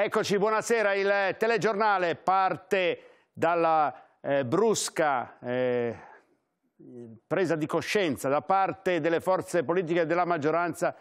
Eccoci, buonasera, il eh, telegiornale parte dalla eh, brusca eh, presa di coscienza da parte delle forze politiche della maggioranza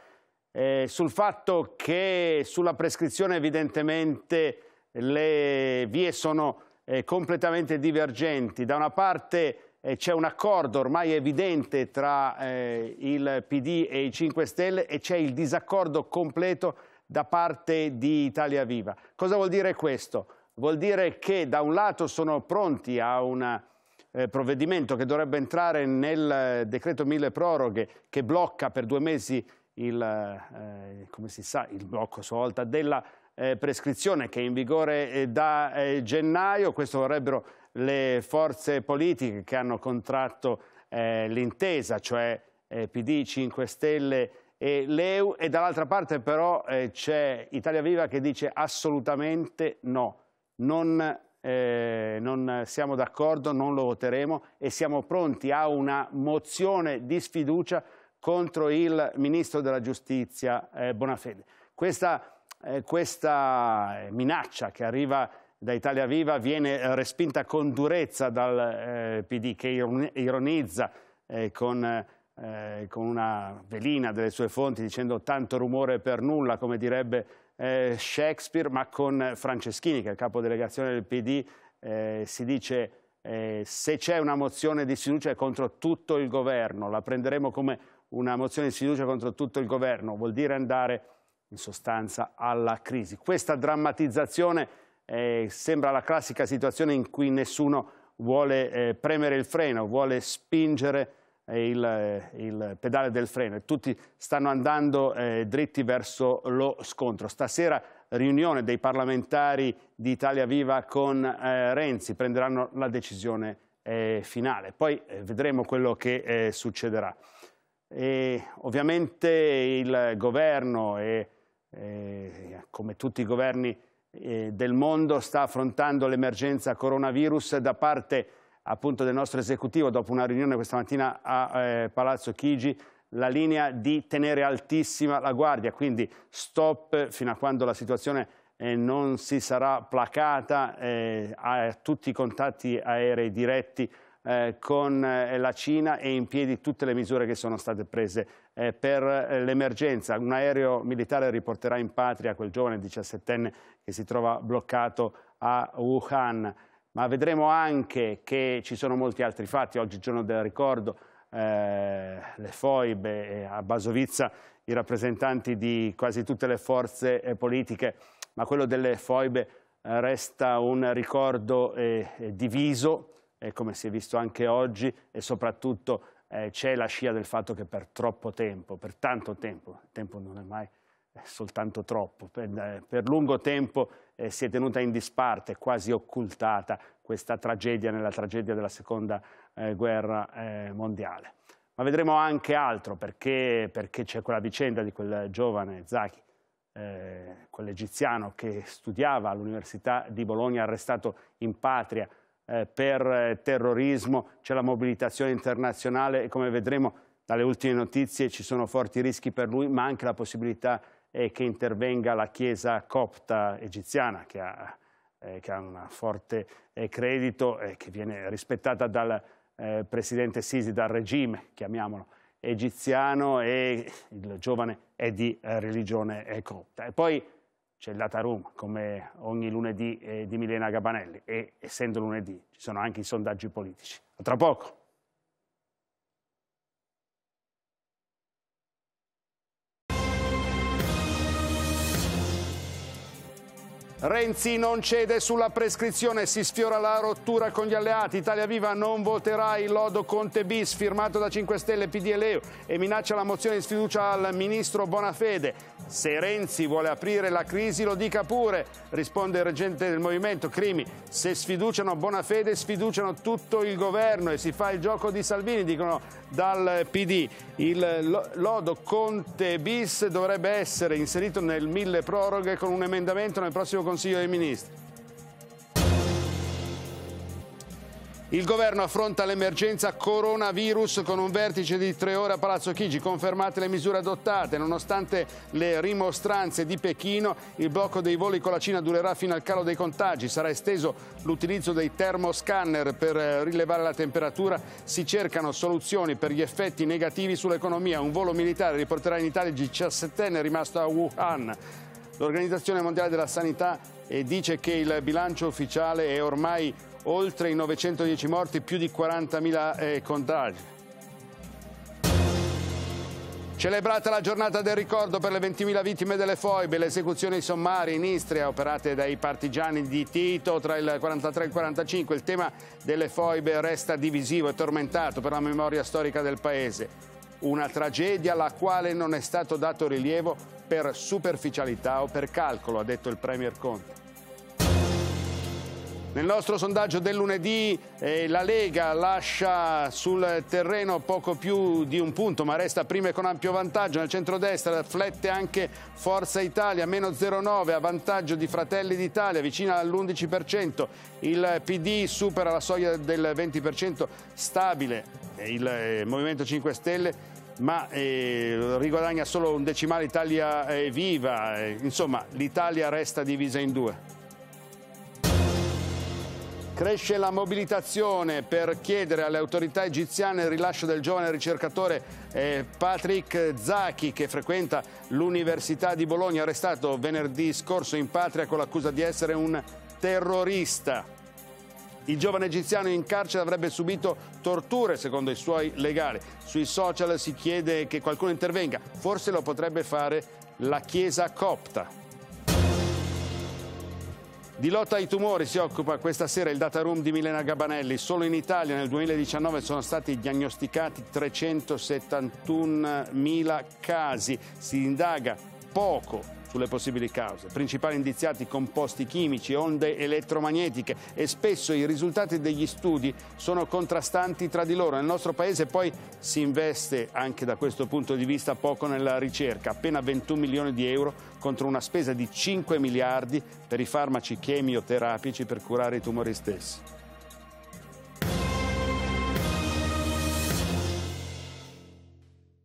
eh, sul fatto che sulla prescrizione evidentemente le vie sono eh, completamente divergenti. Da una parte eh, c'è un accordo ormai evidente tra il PD e i 5 Stelle e c'è il disaccordo completo da parte di Italia Viva. Cosa vuol dire questo? Vuol dire che da un lato sono pronti a un eh, provvedimento che dovrebbe entrare nel eh, decreto mille proroghe che blocca per due mesi il, eh, come si sa, il blocco a sua volta della eh, prescrizione che è in vigore eh, da eh, gennaio. Questo vorrebbero le forze politiche che hanno contratto l'intesa, cioè PD, 5 Stelle e l'EU e dall'altra parte però eh, c'è Italia Viva che dice assolutamente no, non, eh, non siamo d'accordo, non lo voteremo e siamo pronti a una mozione di sfiducia contro il Ministro della Giustizia eh, Bonafede. Questa, eh, questa eh, minaccia che arriva da Italia Viva viene respinta con durezza dal eh, PD che ironizza eh, con eh, con una velina delle sue fonti dicendo tanto rumore per nulla, come direbbe eh, Shakespeare, ma con Franceschini, che è il capodelegazione del PD, eh, si dice eh, se c'è una mozione di sfiducia è contro tutto il governo, la prenderemo come una mozione di sfiducia contro tutto il governo, vuol dire andare in sostanza alla crisi. Questa drammatizzazione eh, sembra la classica situazione in cui nessuno vuole eh, premere il freno, vuole spingere il, eh, il, pedale del freno e tutti stanno andando eh, dritti verso lo scontro. Stasera riunione dei parlamentari di Italia Viva con eh, Renzi, prenderanno la decisione eh, finale, poi eh, vedremo quello che eh, succederà. E ovviamente il governo, e, come tutti i governi del mondo, sta affrontando l'emergenza coronavirus da parte appunto del nostro esecutivo dopo una riunione questa mattina a eh, Palazzo Chigi la linea di tenere altissima la guardia, quindi stop fino a quando la situazione eh, non si sarà placata eh, a tutti i contatti aerei diretti eh, con eh, la Cina e in piedi tutte le misure che sono state prese eh, per l'emergenza. Un aereo militare riporterà in patria quel giovane 17enne che si trova bloccato a Wuhan ma vedremo anche che ci sono molti altri fatti, oggi giorno del ricordo, eh, le foibe, a Basovizza i rappresentanti di quasi tutte le forze eh, politiche, ma quello delle foibe eh, resta un ricordo diviso, come si è visto anche oggi, e soprattutto eh, c'è la scia del fatto che per troppo tempo, per tanto tempo, il tempo non è mai soltanto troppo, per, per lungo tempo eh, si è tenuta in disparte, quasi occultata, questa tragedia nella tragedia della Seconda eh, Guerra eh, Mondiale. Ma vedremo anche altro, perché, c'è quella vicenda di quel giovane Zaki, eh, quell'egiziano che studiava all'Università di Bologna, arrestato in patria eh, per terrorismo, c'è la mobilitazione internazionale e come vedremo dalle ultime notizie ci sono forti rischi per lui, ma anche la possibilità di e che intervenga la Chiesa copta egiziana, che ha, eh, che ha un forte eh, credito e che viene rispettata dal eh, presidente Sisi, dal regime, chiamiamolo, egiziano e il giovane è di eh, religione copta. E poi c'è il Datarum, come ogni lunedì eh, di Milena Gabanelli e essendo lunedì ci sono anche i sondaggi politici. A tra poco! Renzi non cede sulla prescrizione, si sfiora la rottura con gli alleati. Italia Viva non voterà il lodo Conte bis firmato da 5 Stelle, PD e Leo e minaccia la mozione di sfiducia al ministro Bonafede. Se Renzi vuole aprire la crisi lo dica pure, risponde il reggente del movimento Crimi. Se sfiduciano Bonafede sfiduciano tutto il governo e si fa il gioco di Salvini, dicono dal PD. Il lodo Conte bis dovrebbe essere inserito nel mille proroghe con un emendamento nel prossimo Consiglio dei Ministri. Il governo affronta l'emergenza coronavirus con un vertice di tre ore a Palazzo Chigi. Confermate le misure adottate. Nonostante le rimostranze di Pechino, il blocco dei voli con la Cina durerà fino al calo dei contagi. Sarà esteso l'utilizzo dei termoscanner per eh, rilevare la temperatura. Si cercano soluzioni per gli effetti negativi sull'economia. Un volo militare riporterà in Italia il 17enne rimasto a Wuhan. L'Organizzazione Mondiale della Sanità eh, dice che il bilancio ufficiale è ormai oltre i 910 morti, più di 40.000 eh, contagi. Celebrata la giornata del ricordo per le 20.000 vittime delle foibe, le esecuzioni sommarie in Istria operate dai partigiani di Tito tra il 43 e il 45, il tema delle foibe resta divisivo e tormentato per la memoria storica del paese. Una tragedia alla quale non è stato dato rilievo per superficialità o per calcolo, ha detto il Premier Conte. Nel nostro sondaggio del lunedì eh, la Lega lascia sul terreno poco più di un punto ma resta prima e con ampio vantaggio. Nel centrodestra flette anche Forza Italia, meno 0,9 a vantaggio di Fratelli d'Italia, vicino all'11%. Il PD supera la soglia del 20% stabile, il eh, Movimento 5 Stelle ma eh, riguadagna solo un decimale Italia eh, viva, eh, insomma l'Italia resta divisa in due. Cresce la mobilitazione per chiedere alle autorità egiziane il rilascio del giovane ricercatore eh, Patrick Zaki che frequenta l'Università di Bologna, arrestato venerdì scorso in patria con l'accusa di essere un terrorista. Il giovane egiziano in carcere avrebbe subito torture, secondo i suoi legali. Sui social si chiede che qualcuno intervenga, forse lo potrebbe fare la Chiesa copta. Di lotta ai tumori si occupa questa sera il data room di Milena Gabanelli. Solo in Italia nel 2019 sono stati diagnosticati 371.000 casi. Si indaga poco sulle possibili cause. Principali indiziati composti chimici, onde elettromagnetiche e spesso i risultati degli studi sono contrastanti tra di loro. Nel nostro paese poi si investe anche da questo punto di vista poco nella ricerca, appena 21 milioni di euro contro una spesa di 5 miliardi per i farmaci chemioterapici per curare i tumori stessi.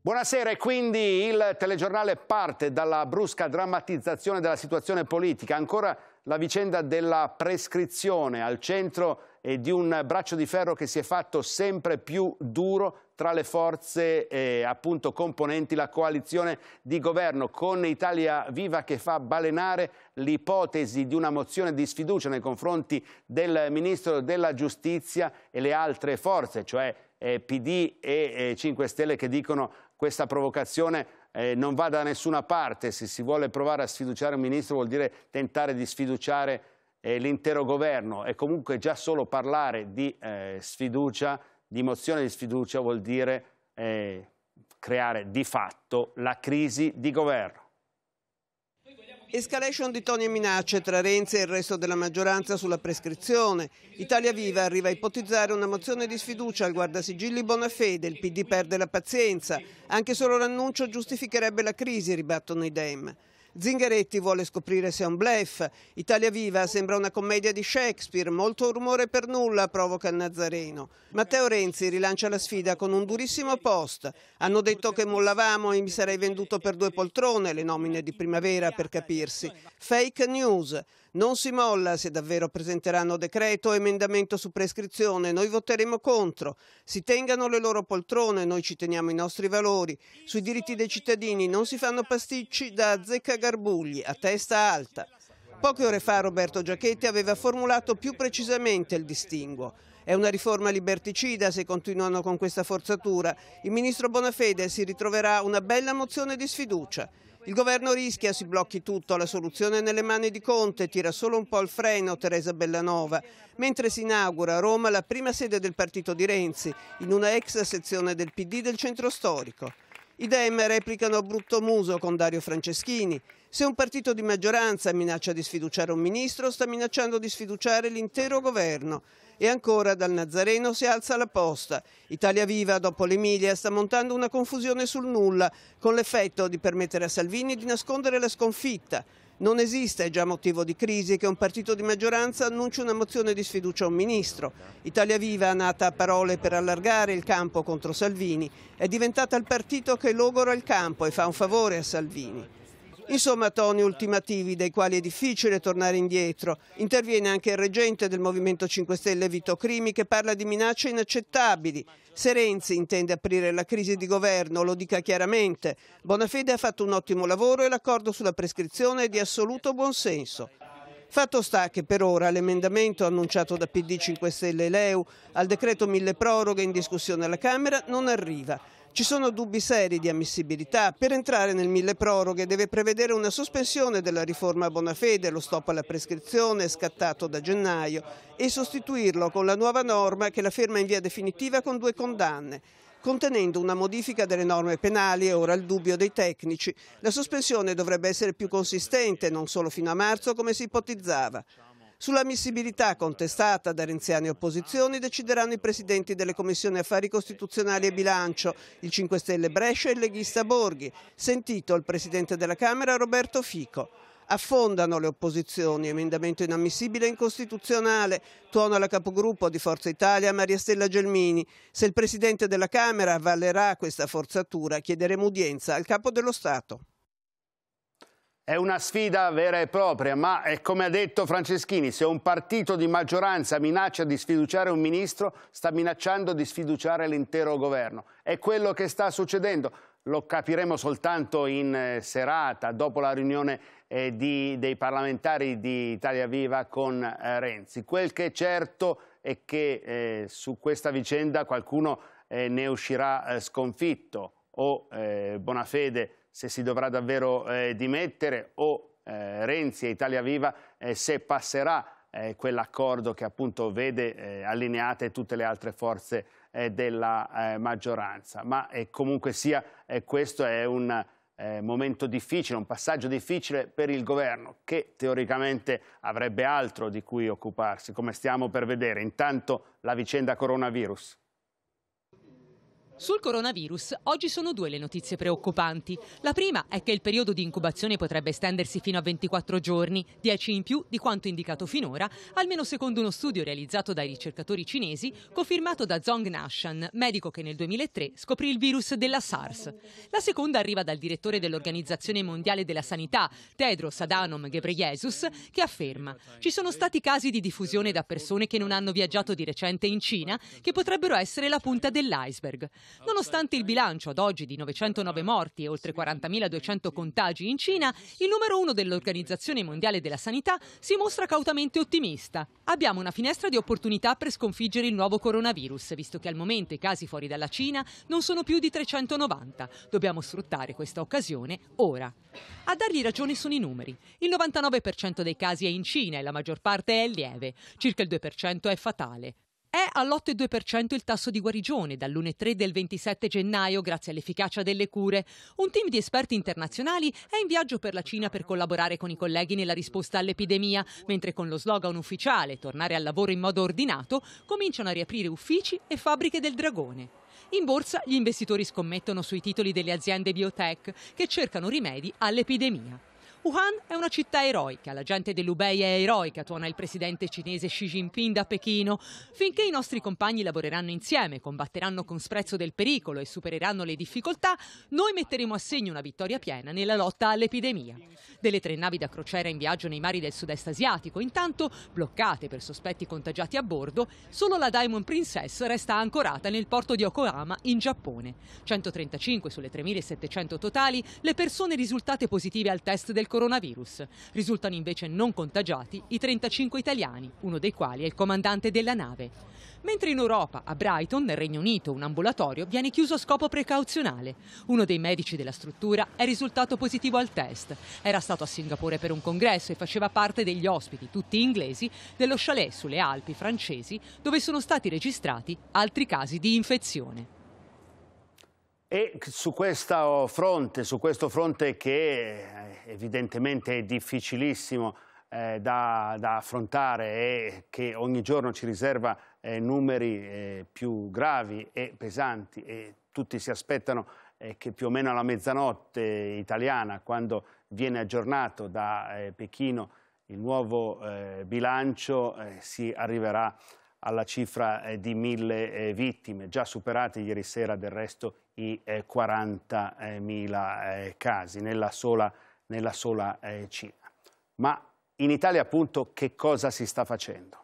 Buonasera e quindi il telegiornale parte dalla brusca drammatizzazione della situazione politica, ancora la vicenda della prescrizione al centro e di un braccio di ferro che si è fatto sempre più duro tra le forze eh, appunto componenti la coalizione di governo con Italia Viva che fa balenare l'ipotesi di una mozione di sfiducia nei confronti del Ministro della Giustizia e le altre forze, cioè eh, PD e eh, 5 Stelle che dicono questa provocazione eh, non va da nessuna parte, se si vuole provare a sfiduciare un ministro vuol dire tentare di sfiduciare eh, l'intero governo e comunque già solo parlare di eh, sfiducia, di mozione di sfiducia vuol dire eh, creare di fatto la crisi di governo. Escalation di toni e minacce tra Renzi e il resto della maggioranza sulla prescrizione. Italia Viva arriva a ipotizzare una mozione di sfiducia al guardasigilli Bonafede, il PD perde la pazienza. Anche solo l'annuncio giustificherebbe la crisi, ribattono i Dem. Zingaretti vuole scoprire se è un blef. Italia Viva sembra una commedia di Shakespeare. Molto rumore per nulla provoca il Nazareno. Matteo Renzi rilancia la sfida con un durissimo post. Hanno detto che mollavamo e mi sarei venduto per due poltrone, le nomine di primavera per capirsi. Fake news. Non si molla se davvero presenteranno decreto o emendamento su prescrizione, noi voteremo contro. Si tengano le loro poltrone, noi ci teniamo i nostri valori. Sui diritti dei cittadini non si fanno pasticci da zecca garbugli, a testa alta. Poche ore fa Roberto Giachetti aveva formulato più precisamente il distinguo. È una riforma liberticida se continuano con questa forzatura. Il ministro Bonafede si ritroverà una bella mozione di sfiducia. Il governo rischia, si blocchi tutto, la soluzione è nelle mani di Conte, tira solo un po' il freno Teresa Bellanova, mentre si inaugura a Roma la prima sede del partito di Renzi, in una ex sezione del PD del centro storico. I Dem replicano a brutto muso con Dario Franceschini, se un partito di maggioranza minaccia di sfiduciare un ministro, sta minacciando di sfiduciare l'intero governo. E ancora dal Nazareno si alza la posta. Italia Viva, dopo l'Emilia, sta montando una confusione sul nulla, con l'effetto di permettere a Salvini di nascondere la sconfitta. Non esiste, è già motivo di crisi, che un partito di maggioranza annunci una mozione di sfiducia a un ministro. Italia Viva, nata a parole per allargare il campo contro Salvini, è diventata il partito che logora il campo e fa un favore a Salvini. Insomma, toni ultimativi dai quali è difficile tornare indietro. Interviene anche il reggente del Movimento 5 Stelle, Vito Crimi, che parla di minacce inaccettabili. Se Renzi intende aprire la crisi di governo, lo dica chiaramente. Bonafede ha fatto un ottimo lavoro e l'accordo sulla prescrizione è di assoluto buonsenso. Fatto sta che per ora l'emendamento annunciato da PD 5 Stelle e Leu al decreto mille proroghe in discussione alla Camera non arriva. Ci sono dubbi seri di ammissibilità. Per entrare nel mille proroghe deve prevedere una sospensione della riforma a fede, lo stop alla prescrizione scattato da gennaio e sostituirlo con la nuova norma che la ferma in via definitiva con due condanne contenendo una modifica delle norme penali e ora il dubbio dei tecnici. La sospensione dovrebbe essere più consistente, non solo fino a marzo come si ipotizzava. Sull'ammissibilità contestata da renziane opposizioni decideranno i presidenti delle commissioni affari costituzionali e bilancio, il 5 Stelle Brescia e il leghista Borghi, sentito il presidente della Camera Roberto Fico. Affondano le opposizioni, emendamento inammissibile e incostituzionale, tuona la capogruppo di Forza Italia Maria Stella Gelmini. Se il Presidente della Camera avvalerà questa forzatura, chiederemo udienza al Capo dello Stato. È una sfida vera e propria, ma è come ha detto Franceschini, se un partito di maggioranza minaccia di sfiduciare un ministro, sta minacciando di sfiduciare l'intero governo. È quello che sta succedendo. Lo capiremo soltanto in eh, serata, dopo la riunione eh, di, dei parlamentari di Italia Viva con eh, Renzi. Quel che è certo è che eh, su questa vicenda qualcuno eh, ne uscirà eh, sconfitto o Bonafede se si dovrà davvero eh, dimettere o eh, Renzi e Italia Viva eh, se passerà eh, quell'accordo che appunto vede eh, allineate tutte le altre forze della maggioranza. Ma comunque sia questo è un momento difficile, un passaggio difficile per il governo che teoricamente avrebbe altro di cui occuparsi, come stiamo per vedere. Intanto la vicenda coronavirus. Sul coronavirus oggi sono due le notizie preoccupanti. La prima è che il periodo di incubazione potrebbe estendersi fino a 24 giorni, 10 in più di quanto indicato finora, almeno secondo uno studio realizzato dai ricercatori cinesi, confermato da Zhong Nashan, medico che nel 2003 scoprì il virus della SARS. La seconda arriva dal direttore dell'Organizzazione Mondiale della Sanità, Tedros Adhanom Ghebreyesus, che afferma ci sono stati casi di diffusione da persone che non hanno viaggiato di recente in Cina che potrebbero essere la punta dell'iceberg. Nonostante il bilancio ad oggi di 909 morti e oltre 40.200 contagi in Cina, il numero uno dell'Organizzazione Mondiale della Sanità si mostra cautamente ottimista. Abbiamo una finestra di opportunità per sconfiggere il nuovo coronavirus, visto che al momento i casi fuori dalla Cina non sono più di 390. Dobbiamo sfruttare questa occasione ora. A dargli ragione sono i numeri. Il 99% dei casi è in Cina e la maggior parte è lieve, circa il 2% è fatale. È all'8,2% il tasso di guarigione dal lunedì 3 del 27 gennaio grazie all'efficacia delle cure. Un team di esperti internazionali è in viaggio per la Cina per collaborare con i colleghi nella risposta all'epidemia, mentre con lo slogan ufficiale tornare al lavoro in modo ordinato cominciano a riaprire uffici e fabbriche del dragone. In borsa gli investitori scommettono sui titoli delle aziende biotech che cercano rimedi all'epidemia. Wuhan è una città eroica, la gente dell'Ubei è eroica, tuona il presidente cinese Xi Jinping da Pechino. Finché i nostri compagni lavoreranno insieme, combatteranno con sprezzo del pericolo e supereranno le difficoltà, noi metteremo a segno una vittoria piena nella lotta all'epidemia. Delle tre navi da crociera in viaggio nei mari del sud-est asiatico, intanto bloccate per sospetti contagiati a bordo, solo la Diamond Princess resta ancorata nel porto di Yokohama in Giappone. 135 sulle 3.700 totali le persone risultate positive al test del coronavirus. Risultano invece non contagiati i 35 italiani, uno dei quali è il comandante della nave. Mentre in Europa, a Brighton, nel Regno Unito, un ambulatorio viene chiuso a scopo precauzionale. Uno dei medici della struttura è risultato positivo al test. Era stato a Singapore per un congresso e faceva parte degli ospiti, tutti inglesi, dello chalet sulle Alpi francesi, dove sono stati registrati altri casi di infezione. E su questo fronte, su questo fronte che eh, evidentemente è difficilissimo eh, da, da, affrontare e che ogni giorno ci riserva eh, numeri eh, più gravi e pesanti e tutti si aspettano eh, che più o meno alla mezzanotte italiana, quando viene aggiornato da eh, Pechino il nuovo bilancio, si arriverà a alla cifra eh, di mille eh, vittime, già superate ieri sera del resto i 40.000 eh, casi nella sola, nella sola Cina. Ma in Italia appunto che cosa si sta facendo?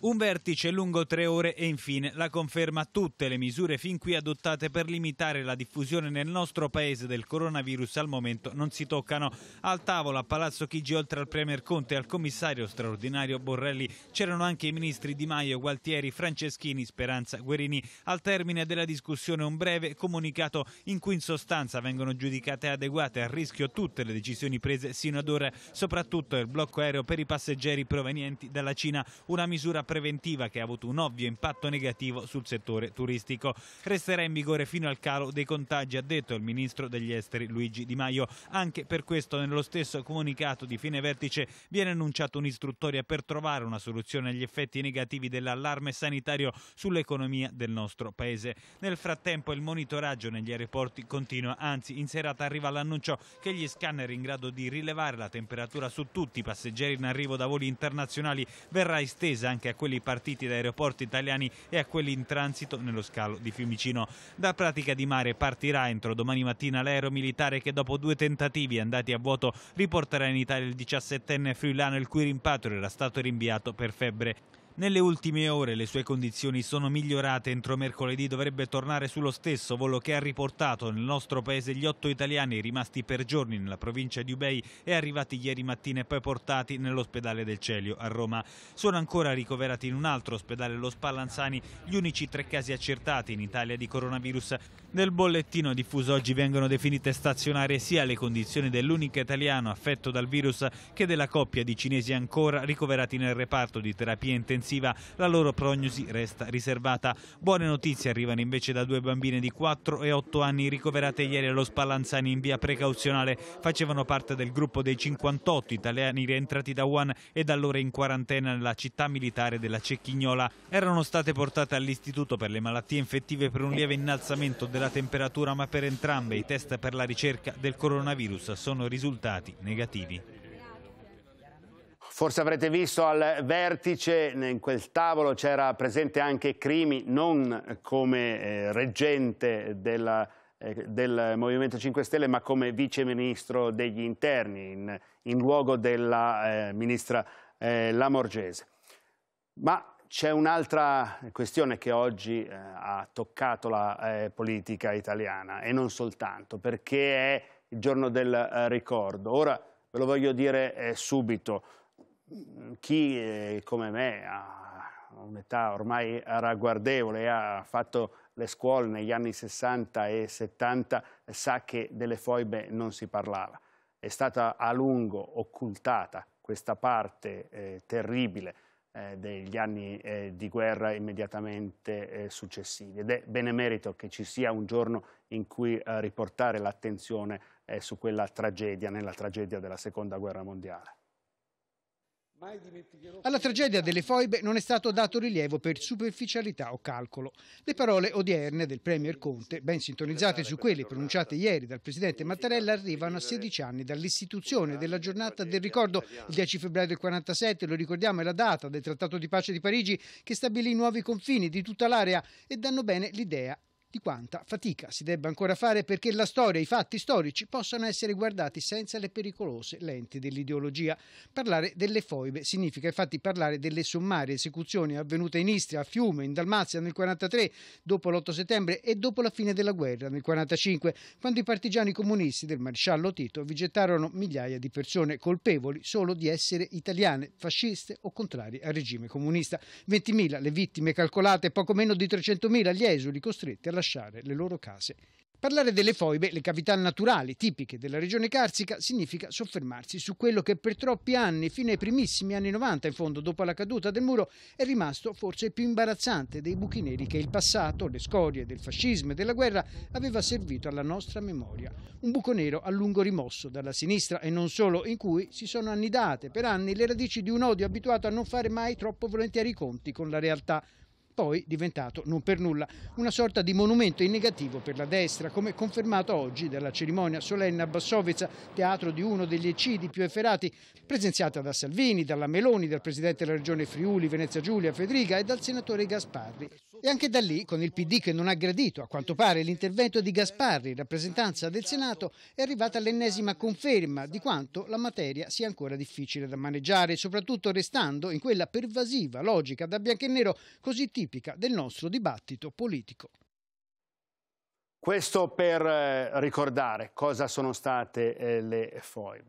un vertice lungo tre ore e infine la conferma tutte le misure fin qui adottate per limitare la diffusione nel nostro paese del coronavirus al momento non si toccano. Al tavolo a Palazzo Chigi oltre al Premier Conte e al commissario straordinario Borrelli c'erano anche i ministri Di Maio, Gualtieri, Franceschini, Speranza, Guerini. Al termine della discussione un breve comunicato in cui in sostanza vengono giudicate adeguate a rischio tutte le decisioni prese sino ad ora, soprattutto il blocco aereo per i passeggeri provenienti dalla Cina, una misura preventiva che ha avuto un ovvio impatto negativo sul settore turistico. Resterà in vigore fino al calo dei contagi, ha detto il ministro degli esteri Luigi Di Maio. Anche per questo nello stesso comunicato di fine vertice viene annunciata un'istruttoria per trovare una soluzione agli effetti negativi dell'allarme sanitario sull'economia del nostro paese. Nel frattempo il monitoraggio negli aeroporti continua, anzi in serata arriva l'annuncio che gli scanner in grado di rilevare la temperatura su tutti i passeggeri in arrivo da voli internazionali verrà estesa anche a quelli partiti da aeroporti italiani e a quelli in transito nello scalo di Fiumicino. Da pratica di mare partirà entro domani mattina l'aereo militare che dopo due tentativi andati a vuoto riporterà in Italia il 17enne friulano il cui rimpatrio era stato rinviato per febbre. Nelle ultime ore le sue condizioni sono migliorate, entro mercoledì dovrebbe tornare sullo stesso volo che ha riportato nel nostro paese gli otto italiani rimasti per giorni nella provincia di Ubei e arrivati ieri mattina e poi portati nell'ospedale del Celio a Roma. Sono ancora ricoverati in un altro ospedale, lo Spallanzani, gli unici tre casi accertati in Italia di coronavirus. Nel bollettino diffuso oggi vengono definite stazionarie sia le condizioni dell'unico italiano affetto dal virus che della coppia di cinesi ancora ricoverati nel reparto di terapia intensiva difensiva la loro prognosi resta riservata. Buone notizie arrivano invece da due bambine di 4 e 8 anni ricoverate ieri allo Spallanzani in via precauzionale. Facevano parte del gruppo dei 58 italiani rientrati da Wuhan e da allora in quarantena nella città militare della Cecchignola. Erano state portate all'istituto per le malattie infettive per un lieve innalzamento della temperatura ma per entrambe i test per la ricerca del coronavirus sono risultati negativi. Forse avrete visto al vertice, in quel tavolo c'era presente anche Crimi, non come eh, reggente della, eh, del Movimento 5 Stelle, ma come viceministro degli interni, in, in luogo della eh, ministra eh, Lamorgese. Ma c'è un'altra questione che oggi eh, ha toccato la eh, politica italiana, e non soltanto, perché è il giorno del ricordo. Ora ve lo voglio dire subito chi eh, come me ha un'età ormai ragguardevole, ha fatto le scuole negli anni 60 e 70, sa che delle foibe non si parlava. È stata a lungo occultata questa parte eh, terribile eh, degli anni eh, di guerra immediatamente eh, successivi ed è benemerito che ci sia un giorno in cui eh, riportare l'attenzione su quella tragedia, nella tragedia della seconda guerra mondiale. Alla tragedia delle foibe non è stato dato rilievo per superficialità o calcolo. Le parole odierne del Premier Conte, ben sintonizzate su quelle pronunciate ieri dal Presidente Mattarella, arrivano a 16 anni dall'istituzione della giornata del ricordo. Il 10 febbraio del 47, lo ricordiamo, è la data del Trattato di pace di Parigi che stabilì nuovi confini di tutta l'area e danno bene l'idea di quanta fatica si debba ancora fare perché la storia i fatti storici possano essere guardati senza le pericolose lenti dell'ideologia. Parlare delle foibe significa infatti parlare delle sommarie esecuzioni avvenute in Istria, a Fiume, in Dalmazia nel 1943, dopo l'8 settembre e dopo la fine della guerra nel 1945, quando i partigiani comunisti del maresciallo Tito vi gettarono migliaia di persone colpevoli solo di essere italiane, fasciste o contrarie al regime comunista. 20.000 le vittime calcolate, poco meno di 300.000 gli esuli costretti alla lasciare le loro case. Parlare delle foibe, le cavità naturali tipiche della regione carsica, significa soffermarsi su quello che per troppi anni, fino ai primissimi anni 90 in fondo, dopo la caduta del muro, è rimasto forse più imbarazzante dei buchi neri che il passato, le scorie del fascismo e della guerra aveva servito alla nostra memoria. Un buco nero a lungo rimosso dalla sinistra e non solo, in cui si sono annidate per anni le radici di un odio abituato a non fare mai troppo volentieri i conti con la realtà poi diventato non per nulla una sorta di monumento in negativo per la destra, come confermato oggi dalla cerimonia solenne a Bassovica, teatro di uno degli eccidi più efferati, presenziata da Salvini, dalla Meloni, dal presidente della regione Friuli, Venezia Giulia, Federica e dal senatore Gasparri. E anche da lì, con il PD che non ha gradito a quanto pare l'intervento di Gasparri in rappresentanza del Senato, è arrivata l'ennesima conferma di quanto la materia sia ancora difficile da maneggiare, soprattutto restando in quella pervasiva logica da bianco e nero così tipica del nostro dibattito politico. Questo per eh, ricordare cosa sono state eh, le foibe.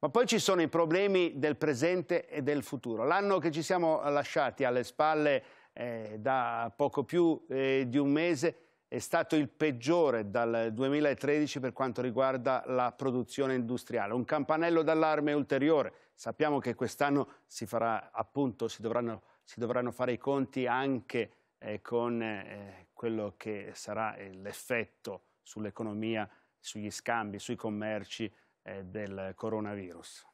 Ma poi ci sono i problemi del presente e del futuro. L'anno che ci siamo lasciati alle spalle eh, da poco più eh, di un mese è stato il peggiore dal 2013 per quanto riguarda la produzione industriale. Un campanello d'allarme ulteriore. Sappiamo che quest'anno si, farà, appunto, si, dovranno, si dovranno fare i conti anche eh, con eh, quello che sarà eh, l'effetto sull'economia, sugli scambi, sui commerci eh, del coronavirus.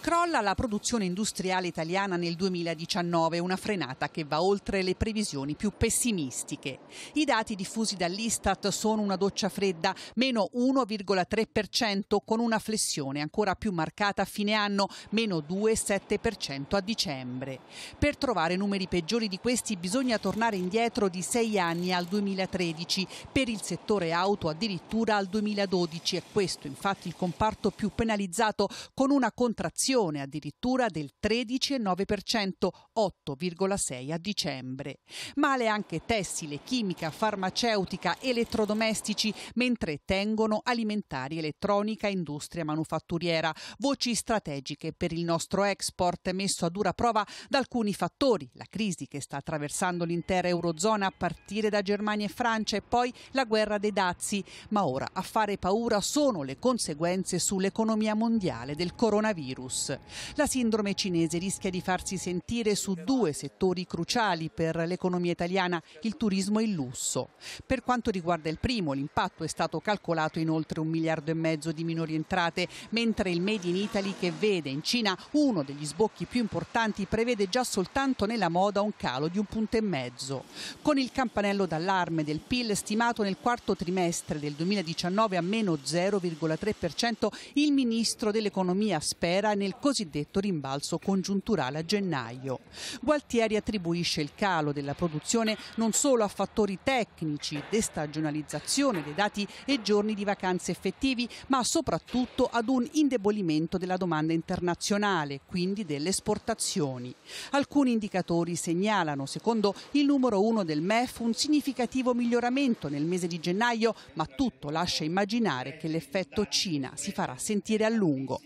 Crolla la produzione industriale italiana nel 2019, una frenata che va oltre le previsioni più pessimistiche. I dati diffusi dall'Istat sono una doccia fredda, meno 1,3% con una flessione ancora più marcata a fine anno, meno 2,7% a dicembre. Per trovare numeri peggiori di questi bisogna tornare indietro di sei anni al 2013, per il settore auto addirittura al 2012 e questo infatti il comparto più penalizzato con una contrazione addirittura del 13,9%, 8,6% a dicembre. Male anche tessile, chimica, farmaceutica, elettrodomestici, mentre tengono alimentari, elettronica, industria manufatturiera, voci strategiche per il nostro export messo a dura prova da alcuni fattori, la crisi che sta attraversando l'intera Eurozona a partire da Germania e Francia e poi la guerra dei dazi, ma ora a fare paura sono le conseguenze sull'economia mondiale del coronavirus coronavirus. La sindrome cinese rischia di farsi sentire su due settori cruciali per l'economia italiana, il turismo e il lusso. Per quanto riguarda il primo, l'impatto è stato calcolato in oltre un miliardo e mezzo di minori entrate, mentre il Made in Italy che vede in Cina uno degli sbocchi più importanti prevede già soltanto nella moda un calo di un punto e mezzo. Con il campanello d'allarme del PIL stimato nel quarto trimestre del 2019 a meno 0,3%, il ministro dell'economia spera nel cosiddetto rimbalzo congiunturale a gennaio. Gualtieri attribuisce il calo della produzione non solo a fattori tecnici, destagionalizzazione dei dati e giorni di vacanze effettivi, ma soprattutto ad un indebolimento della domanda internazionale, quindi delle esportazioni. Alcuni indicatori segnalano, secondo il numero 1 del MEF, un significativo miglioramento nel mese di gennaio, ma tutto lascia immaginare che l'effetto Cina si farà sentire a lungo.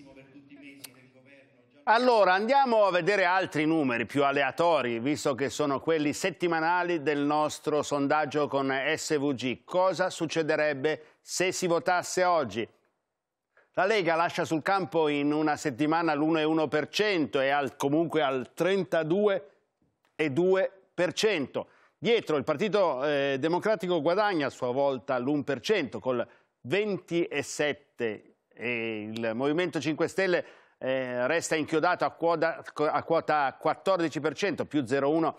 Allora, andiamo a vedere altri numeri più aleatori, visto che sono quelli settimanali del nostro sondaggio con SVG. Cosa succederebbe se si votasse oggi? La Lega lascia sul campo in una settimana l'1,1% e al, comunque al 32,2%. Dietro il Partito eh, Democratico guadagna a sua volta l'1% col 27% e il Movimento 5 Stelle eh, resta inchiodato a quota, a quota 14%, più 0,1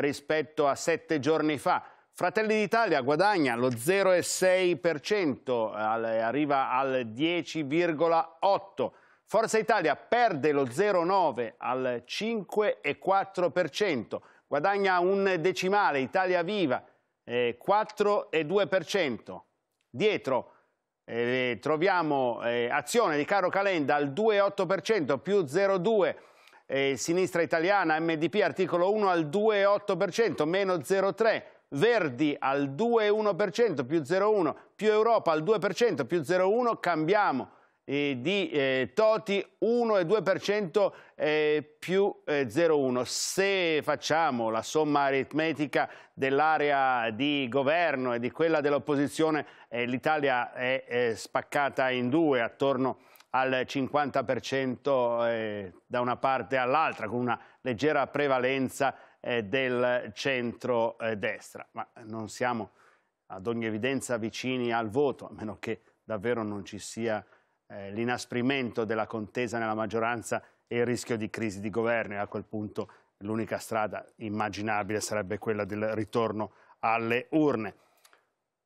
rispetto a sette giorni fa. Fratelli d'Italia guadagna lo 0,6%, arriva al 10,8%. Forza Italia perde lo 0,9 al 5,4%, guadagna un decimale Italia Viva eh, 4,2%. Dietro eh, troviamo eh, azione di Caro Calenda al 2,8% più 0,2%, eh, sinistra italiana MDP articolo 1 al 2,8% meno 0,3%, Verdi al 2,1% più 0,1%, più Europa al 2% più 0,1%, cambiamo eh, di eh, Toti 1,2% eh, più 0,1. Eh, Se facciamo la somma aritmetica dell'area di governo e di quella dell'opposizione, eh, l'Italia è eh, spaccata in due attorno al 50% da una parte all'altra, con una leggera prevalenza del centro-destra. Ma non siamo ad ogni evidenza vicini al voto, a meno che davvero non ci sia eh, l'inasprimento della contesa nella maggioranza e il rischio di crisi di governo e a quel punto l'unica strada immaginabile sarebbe quella del ritorno alle urne.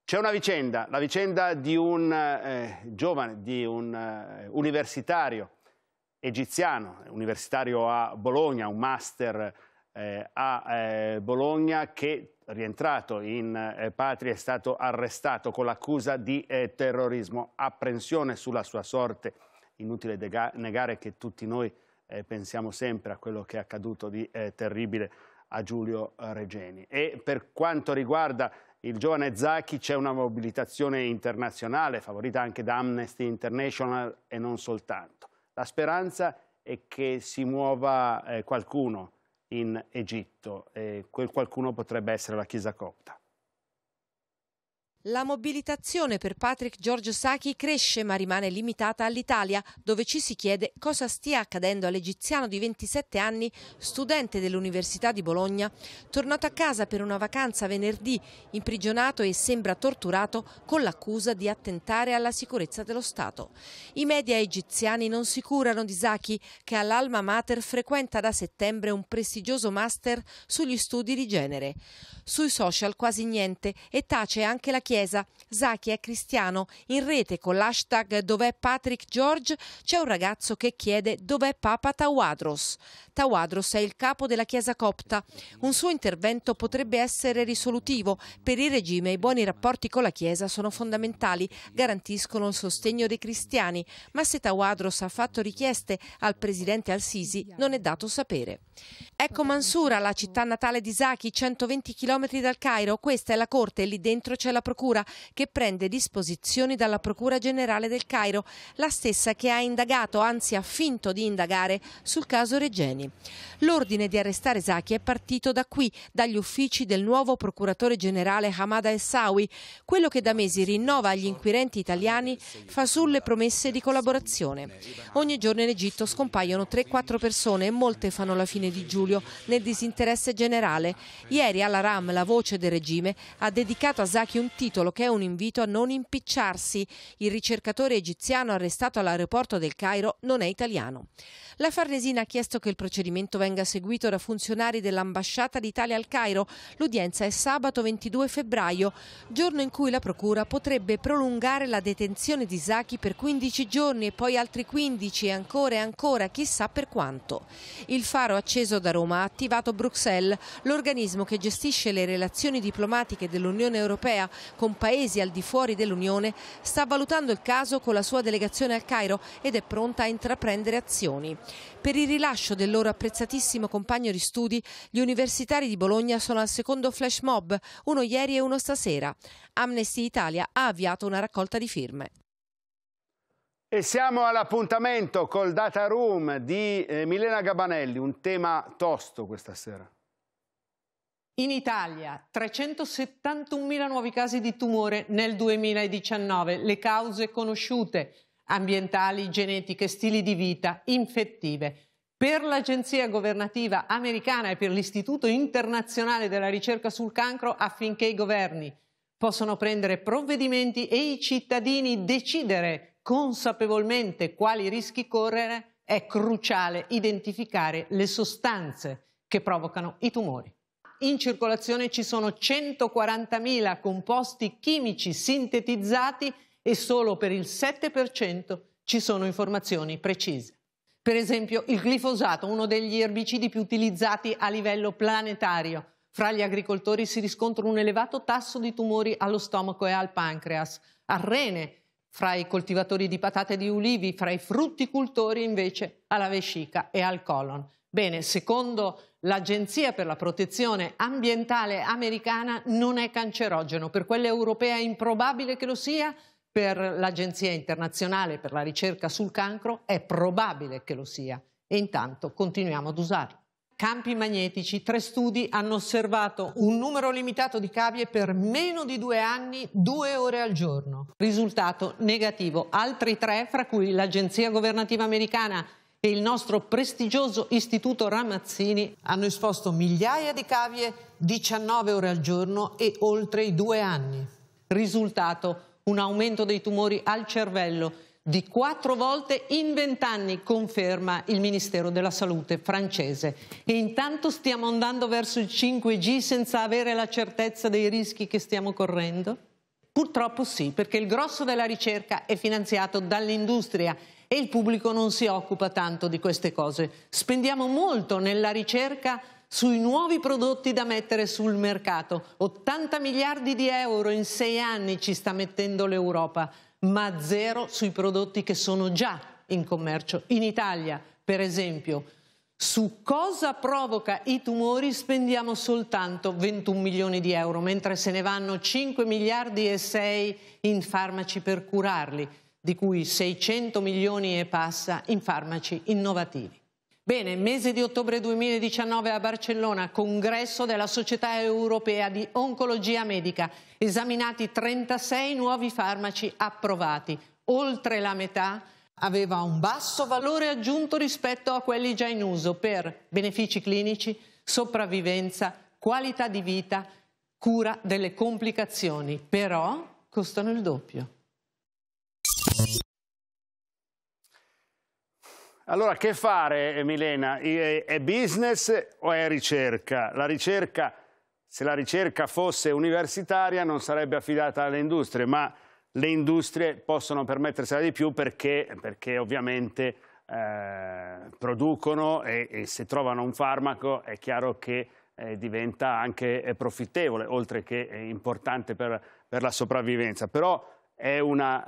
C'è una vicenda, la vicenda di un eh, giovane, di un eh, universitario egiziano, universitario a Bologna, un master eh, a eh, Bologna che rientrato in eh, patria è stato arrestato con l'accusa di eh, terrorismo, apprensione sulla sua sorte, inutile negare che tutti noi eh, pensiamo sempre a quello che è accaduto di eh, terribile a Giulio Regeni. E per quanto riguarda il giovane Zacchi c'è una mobilitazione internazionale favorita anche da Amnesty International e non soltanto. La speranza è che si muova qualcuno in Egitto e quel qualcuno potrebbe essere la Chiesa copta. La mobilitazione per Patrick Giorgio Sacchi cresce ma rimane limitata all'Italia, dove ci si chiede cosa stia accadendo all'egiziano di 27 anni, studente dell'Università di Bologna, tornato a casa per una vacanza venerdì, imprigionato e sembra torturato con l'accusa di attentare alla sicurezza dello Stato. I media egiziani non si curano di Sacchi, che all'Alma Mater frequenta da settembre un prestigioso master sugli studi di genere. Sui social quasi niente e tace anche la Chiesa. Zaki è cristiano. In rete con l'hashtag Dov'è Patrick George c'è un ragazzo che chiede Dov'è Papa Tawadros. Tawadros è il capo della Chiesa copta. Un suo intervento potrebbe essere risolutivo. Per il regime i buoni rapporti con la Chiesa sono fondamentali, garantiscono il sostegno dei cristiani, ma se Tawadros ha fatto richieste al presidente Al-Sisi non è dato sapere. Ecco Mansura, la città natale di Zaki, 120 km km dal Cairo, questa è la Corte e lì dentro c'è la Procura che prende disposizioni dalla Procura Generale del Cairo, la stessa che ha indagato, anzi ha finto di indagare, sul caso Regeni. L'ordine di arrestare Zaki è partito da qui, dagli uffici del nuovo Procuratore Generale Hamada Essawi, quello che da mesi rinnova agli inquirenti italiani fa sulle promesse di collaborazione. Ogni giorno in Egitto scompaiono 3-4 persone e molte fanno la fine di Giulio nel disinteresse generale. Ieri alla Ram Sam, la voce del regime, ha dedicato a Zaki un titolo che è un invito a non impicciarsi. Il ricercatore egiziano arrestato all'aeroporto del Cairo non è italiano. La Farnesina ha chiesto che il procedimento venga seguito da funzionari dell'ambasciata d'Italia al Cairo. L'udienza è sabato 22 febbraio, giorno in cui la procura potrebbe prolungare la detenzione di Zaki per 15 giorni e poi altri 15 e ancora e ancora chissà per quanto. Il faro acceso da Roma ha attivato Bruxelles, l'organismo che gestisce le relazioni diplomatiche dell'Unione Europea con paesi al di fuori dell'Unione, sta valutando il caso con la sua delegazione al Cairo ed è pronta a intraprendere azioni. Per il rilascio del loro apprezzatissimo compagno di studi, gli universitari di Bologna sono al secondo flash mob, uno ieri e uno stasera. Amnesty Italia ha avviato una raccolta di firme. E siamo all'appuntamento col Data Room di eh, Milena Gabanelli, un tema tosto questa sera. In Italia 371.000 nuovi casi di tumore nel 2019, le cause conosciute, ambientali, genetiche, stili di vita, infettive. Per l'agenzia governativa americana e per l'Istituto internazionale della ricerca sul cancro affinché i governi possano prendere provvedimenti e i cittadini decidere consapevolmente quali rischi correre, è cruciale identificare le sostanze che provocano i tumori in circolazione ci sono 140.000 composti chimici sintetizzati e solo per il 7% ci sono informazioni precise. Per esempio il glifosato, uno degli erbicidi più utilizzati a livello planetario. Fra gli agricoltori si riscontra un elevato tasso di tumori allo stomaco e al pancreas, al rene, fra i coltivatori di patate e di ulivi, fra i frutticoltori invece alla vescica e al colon. Bene, secondo L'Agenzia per la protezione ambientale americana non è cancerogeno, per quella europea è improbabile che lo sia, per l'Agenzia internazionale per la ricerca sul cancro è probabile che lo sia e intanto continuiamo ad usarlo. Campi magnetici, tre studi hanno osservato un numero limitato di cavie per meno di due anni, due ore al giorno. Risultato negativo. Altri tre, fra cui l'Agenzia governativa americana e il nostro prestigioso istituto Ramazzini hanno esposto migliaia di cavie 19 ore al giorno e oltre i due anni. Risultato un aumento dei tumori al cervello di quattro volte in vent'anni, conferma il Ministero della Salute francese. E intanto stiamo andando verso il 5G senza avere la certezza dei rischi che stiamo correndo? Purtroppo sì, perché il grosso della ricerca è finanziato dall'industria e il pubblico non si occupa tanto di queste cose. Spendiamo molto nella ricerca sui nuovi prodotti da mettere sul mercato. 80 miliardi di euro in sei anni ci sta mettendo l'Europa, ma zero sui prodotti che sono già in commercio. In Italia, per esempio, su cosa provoca i tumori spendiamo soltanto 21 milioni di euro, mentre se ne vanno 5 miliardi e 6 in farmaci per curarli di cui 600 milioni e passa in farmaci innovativi. Bene, mese di ottobre 2019 a Barcellona, congresso della Società Europea di Oncologia Medica, esaminati 36 nuovi farmaci approvati, oltre la metà aveva un basso valore aggiunto rispetto a quelli già in uso per benefici clinici, sopravvivenza, qualità di vita, cura delle complicazioni, però costano il doppio. Allora, che fare, Milena? È business o è ricerca? La ricerca, se la ricerca fosse universitaria, non sarebbe affidata alle industrie, ma le industrie possono permettersela di più perché, perché ovviamente eh, producono e, e, se trovano un farmaco è chiaro che eh, diventa anche eh, profittevole, oltre che eh, importante per, per la sopravvivenza. Però è una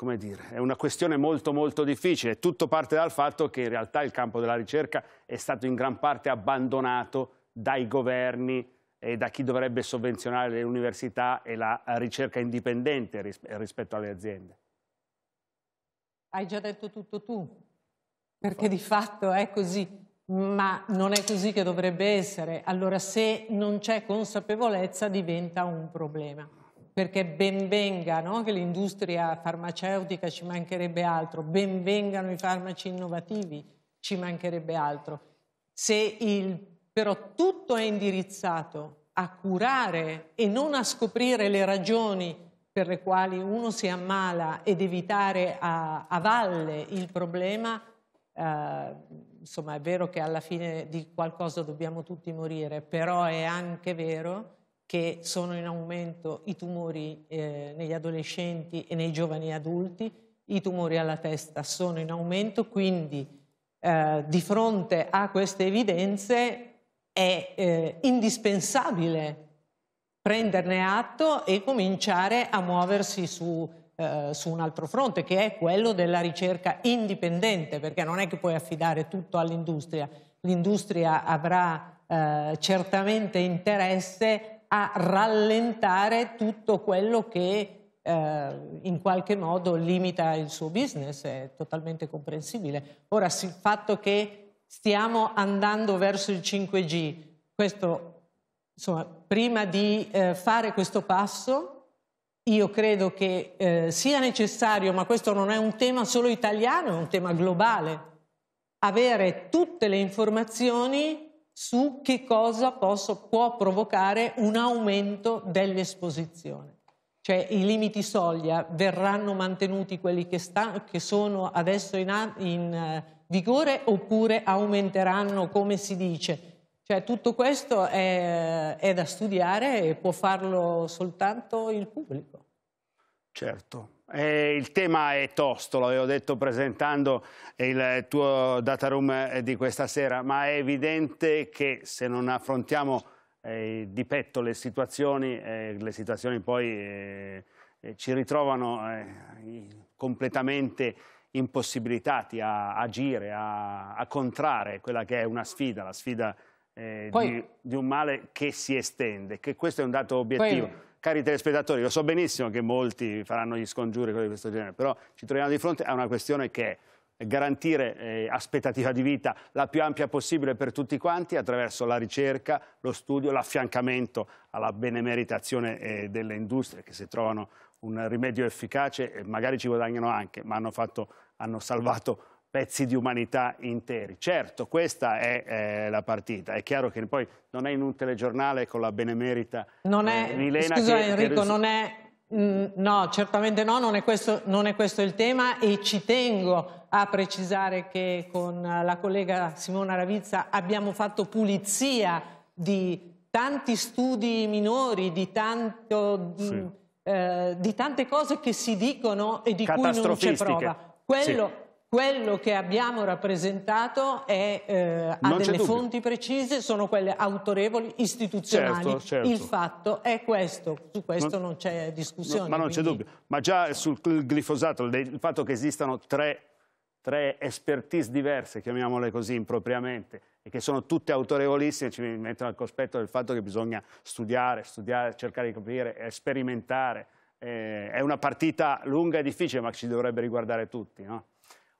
come dire, è una questione molto molto difficile. Tutto parte dal fatto che in realtà il campo della ricerca è stato in gran parte abbandonato dai governi e da chi dovrebbe sovvenzionare le università e la ricerca indipendente ris rispetto alle aziende. Hai già detto tutto tu, perché di fatto è così, ma non è così che dovrebbe essere. Allora se non c'è consapevolezza diventa un problema perché benvenga no? che l'industria farmaceutica ci mancherebbe altro, benvengano i farmaci innovativi, ci mancherebbe altro. Il, però tutto è indirizzato a curare e non a scoprire le ragioni per le quali uno si ammala ed evitare a, a valle il problema, eh, insomma è vero che alla fine di qualcosa dobbiamo tutti morire, però è anche vero che sono in aumento i tumori eh, negli adolescenti e nei giovani adulti, i tumori alla testa sono in aumento, quindi eh, di fronte a queste evidenze è eh, indispensabile prenderne atto e cominciare a muoversi su, eh, su un altro fronte, che è quello della ricerca indipendente, perché non è che puoi affidare tutto all'industria, l'industria avrà eh, certamente interesse a rallentare tutto quello che eh, in qualche modo limita il suo business, è totalmente comprensibile. Ora, il fatto che stiamo andando verso il 5G, questo, insomma, prima di eh, fare questo passo, io credo che eh, sia necessario, ma questo non è un tema solo italiano, è un tema globale, avere tutte le informazioni su che cosa posso, può provocare un aumento dell'esposizione. Cioè i limiti soglia verranno mantenuti quelli che, sta, che sono adesso in, in eh, vigore oppure aumenteranno come si dice? Cioè, tutto questo è, è da studiare e può farlo soltanto il pubblico. Certo, eh, il tema è tosto, l'avevo detto presentando il tuo data room eh, di questa sera, ma è evidente che se non affrontiamo eh, di petto le situazioni, eh, le situazioni poi eh, eh, ci ritrovano completamente impossibilitati a agire, a, a, contrarre quella che è una sfida, la sfida poi, di, di, un male che si estende, che questo è un dato obiettivo. Poi cari telespettatori, lo so benissimo che molti faranno gli scongiuri di questo genere, però ci troviamo di fronte a una questione che è garantire eh, aspettativa di vita la più ampia possibile per tutti quanti attraverso la ricerca, lo studio, l'affiancamento alla benemeritazione eh, delle industrie che se trovano un rimedio efficace magari ci guadagnano anche, ma hanno, fatto, hanno salvato pezzi di umanità interi. Certo, questa è eh, la partita. È chiaro che poi non è in un telegiornale con la benemerita non è, eh, Milena. Scusa che, Enrico, che... non è... Mm, no, certamente no, non è, questo, non è questo il tema e ci tengo a precisare che con la collega Simona Ravizza abbiamo fatto pulizia di tanti studi minori, di tanto... Mm, sì. eh, di tante cose che si dicono e di cui non c'è prova. Quello, sì quello che abbiamo rappresentato è, eh, ha delle fonti precise, sono quelle autorevoli, istituzionali. Certo, certo. Il fatto è questo, su questo non, non c'è discussione. No, ma non c'è dubbio. Ma già sul glifosato, il fatto che esistano tre, tre expertise diverse, chiamiamole così impropriamente, e che sono tutte autorevolissime, ci mettono al cospetto del fatto che bisogna studiare, studiare, cercare di capire, sperimentare. Eh, è una partita lunga e difficile, ma ci dovrebbe riguardare tutti, no?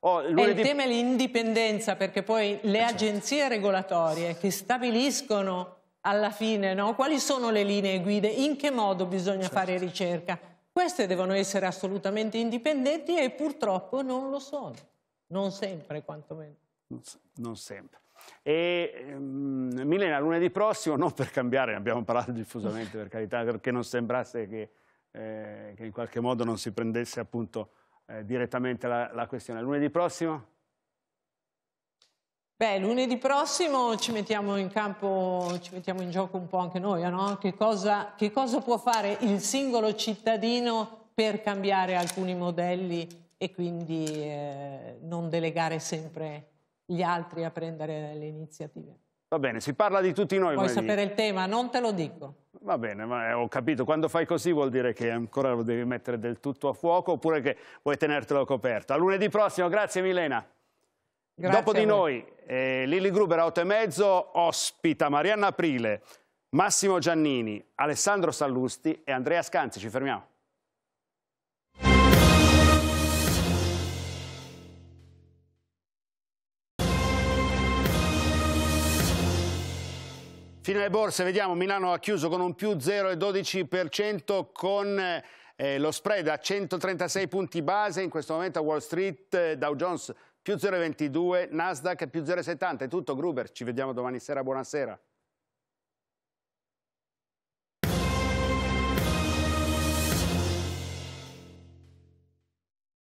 Oh, eh, lunedì... Il tema è l'indipendenza, perché poi le eh, certo. agenzie regolatorie che stabiliscono alla fine no? quali sono le linee guide, in che modo bisogna certo. fare ricerca, queste devono essere assolutamente indipendenti e purtroppo non lo sono, non sempre quantomeno. Non sempre. E um, Milena, lunedì prossimo, non per cambiare, ne abbiamo parlato diffusamente per carità, perché non sembrasse che, eh, che in qualche modo non si prendesse appunto eh, direttamente la, la questione. Lunedì prossimo? Beh, lunedì prossimo ci mettiamo in campo, ci mettiamo in gioco un po' anche noi, no? che, cosa, che cosa può fare il singolo cittadino per cambiare alcuni modelli e quindi eh, non delegare sempre gli altri a prendere le iniziative. Va bene, si parla di tutti noi. Vuoi sapere il tema? Non te lo dico. Va bene, ma eh, ho capito. Quando fai così vuol dire che ancora lo devi mettere del tutto a fuoco oppure che vuoi tenertelo coperto. A lunedì prossimo, grazie Milena. Grazie Dopo di noi, eh, Lili Gruber a 8 e mezzo ospita Marianna Aprile, Massimo Giannini, Alessandro Sallusti e Andrea Scanzi. Ci fermiamo. Fino alle borse, vediamo, Milano ha chiuso con un più 0,12% con eh, lo spread a 136 punti base, in questo momento a Wall Street, eh, Dow Jones più 0,22, Nasdaq più 0,70. È tutto Gruber, ci vediamo domani sera, buonasera.